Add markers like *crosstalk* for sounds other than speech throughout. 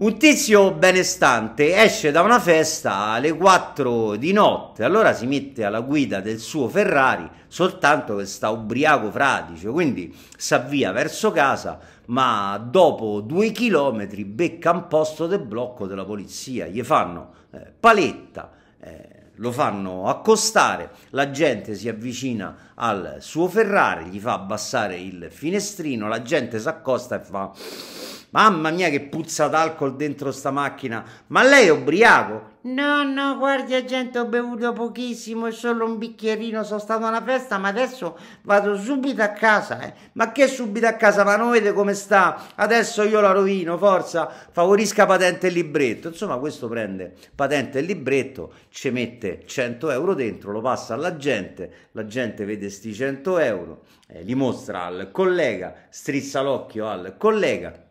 Un tizio benestante esce da una festa alle 4 di notte, allora si mette alla guida del suo Ferrari, soltanto che sta ubriaco fradicio, quindi si avvia verso casa, ma dopo due chilometri becca un posto del blocco della polizia, gli fanno eh, paletta, eh, lo fanno accostare, la gente si avvicina al suo Ferrari, gli fa abbassare il finestrino, la gente si accosta e fa Mamma mia che puzza d'alcol dentro sta macchina. Ma lei è ubriaco? No, no, guardi gente, ho bevuto pochissimo, solo un bicchierino, sono stato a una festa, ma adesso vado subito a casa. Eh. Ma che subito a casa? Ma non vedete come sta? Adesso io la rovino, forza, favorisca patente e libretto. Insomma, questo prende patente e libretto, ci mette 100 euro dentro, lo passa alla gente, la gente vede sti 100 euro, eh, li mostra al collega, strizza l'occhio al collega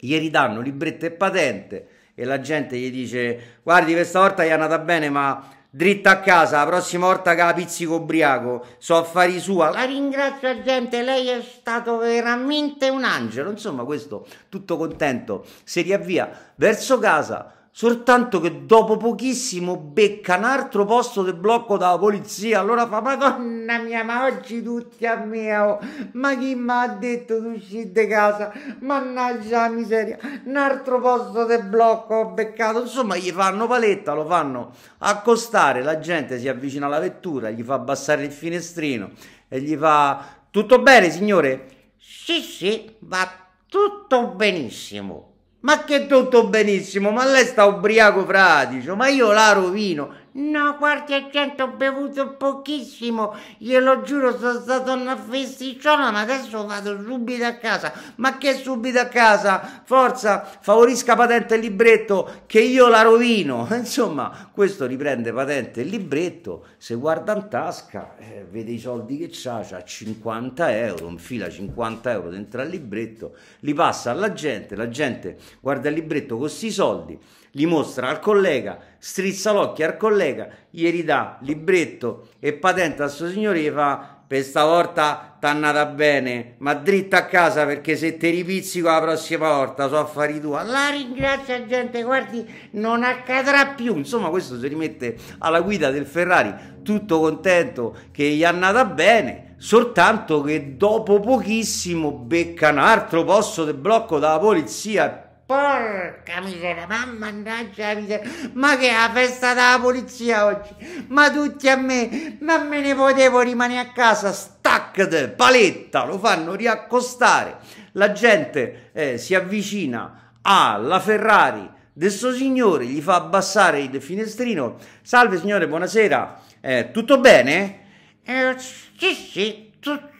gli ridanno libretto e patente e la gente gli dice guardi questa volta gli è andata bene ma dritta a casa la prossima volta che la pizzico ubriaco so affari sua la ringrazio gente lei è stato veramente un angelo insomma questo tutto contento si riavvia verso casa soltanto che dopo pochissimo becca un altro posto del blocco dalla polizia. Allora fa, madonna mia, ma oggi tutti a meo, ma chi mi ha detto di uscire di casa? Mannaggia la miseria, un altro posto del blocco ho beccato. Insomma, gli fanno paletta, lo fanno accostare, la gente si avvicina alla vettura, gli fa abbassare il finestrino e gli fa, tutto bene signore? Sì, sì, va tutto benissimo. Ma che tutto benissimo, ma lei sta ubriaco fratico, ma io la rovino. No, guardi, gente, ho bevuto pochissimo, glielo giuro, sono stato una festicciola, ma adesso vado subito a casa. Ma che subito a casa? Forza, favorisca patente e libretto, che io la rovino. *laughs* Insomma, questo riprende patente e libretto, se guarda in tasca, eh, vede i soldi che c'ha, c'ha 50 euro, infila 50 euro dentro al libretto, li passa alla gente, la gente guarda il libretto con questi soldi, li mostra al collega, strizza l'occhio al collega, collega, ieri dà libretto e patente a suo signore e fa per stavolta è andata bene, ma dritta a casa perché se te ripizzico la prossima volta so affari tua. La ringrazia gente, guardi, non accadrà più. Insomma, questo si rimette alla guida del Ferrari, tutto contento che gli è andata bene, soltanto che dopo pochissimo becca un altro posto del blocco dalla polizia Porca miseria, mamma mannaggia miseria, ma che è la festa della polizia oggi, ma tutti a me, ma me ne potevo rimanere a casa, staccate, paletta, lo fanno riaccostare, la gente eh, si avvicina alla Ferrari del suo signore, gli fa abbassare il finestrino, salve signore, buonasera, eh, tutto bene? Eh, sì, sì, tutto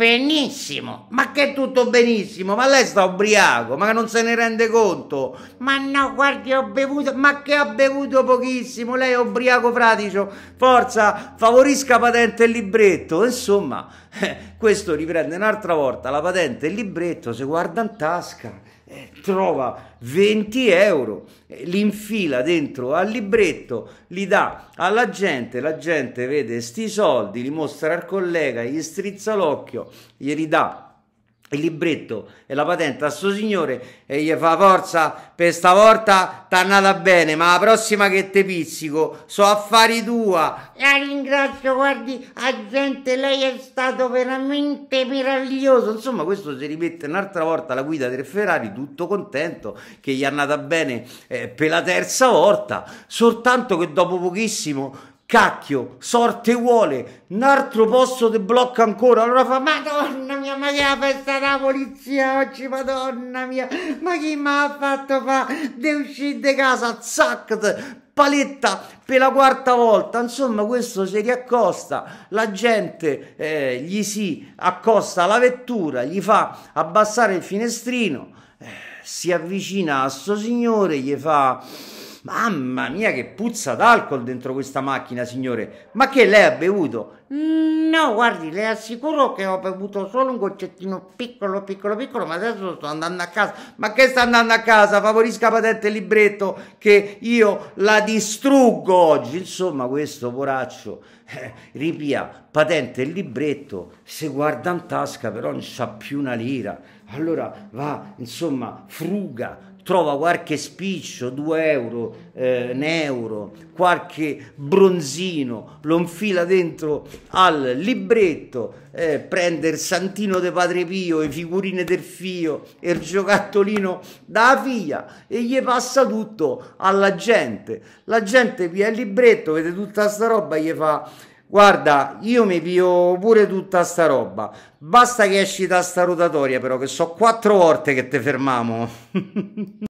Benissimo, ma che tutto benissimo, ma lei sta ubriaco, ma non se ne rende conto. Ma no, guardi, ho bevuto, ma che ha bevuto pochissimo, lei è ubriaco fraticio, forza, favorisca patente e libretto, insomma, eh, questo riprende un'altra volta la patente e il libretto, si guarda in tasca, eh, trova 20 euro, eh, li infila dentro al libretto, li dà alla gente, la gente vede sti soldi, li mostra al collega, gli strizza l'occhio, glieli dà il libretto e la patente a suo signore e gli fa forza per stavolta t'è andata bene ma la prossima che te pizzico so affari tua la ringrazio guardi agente lei è stato veramente meraviglioso insomma questo si ripete un'altra volta la guida del Ferrari tutto contento che gli è andata bene eh, per la terza volta soltanto che dopo pochissimo cacchio, sorte vuole, un altro posto ti blocca ancora. Allora fa, madonna mia, ma che è la festa della polizia oggi, madonna mia, ma chi mi ha fatto fa de uscire di casa, zac, paletta per la quarta volta. Insomma, questo si riaccosta, la gente eh, gli si accosta alla vettura, gli fa abbassare il finestrino, eh, si avvicina a sto signore, gli fa Mamma mia, che puzza d'alcol dentro questa macchina, signore. Ma che lei ha bevuto? No, guardi, le assicuro che ho bevuto solo un goccettino piccolo, piccolo, piccolo, ma adesso sto andando a casa. Ma che sta andando a casa? Favorisca patente e libretto che io la distruggo oggi. Insomma, questo poraccio eh, ripia patente e libretto, se guarda in tasca però non c'ha più una lira. Allora va, insomma, fruga, trova qualche spiccio, 2 euro, eh, un euro, qualche bronzino, lo infila dentro al libretto, eh, prende il santino di Padre Pio, le figurine del figlio il giocattolino da figlia e gli passa tutto alla gente. La gente via il libretto, vede tutta sta roba, gli fa Guarda, io mi pio pure tutta sta roba. Basta che esci da sta rotatoria, però, che so quattro volte che te fermamo. *laughs*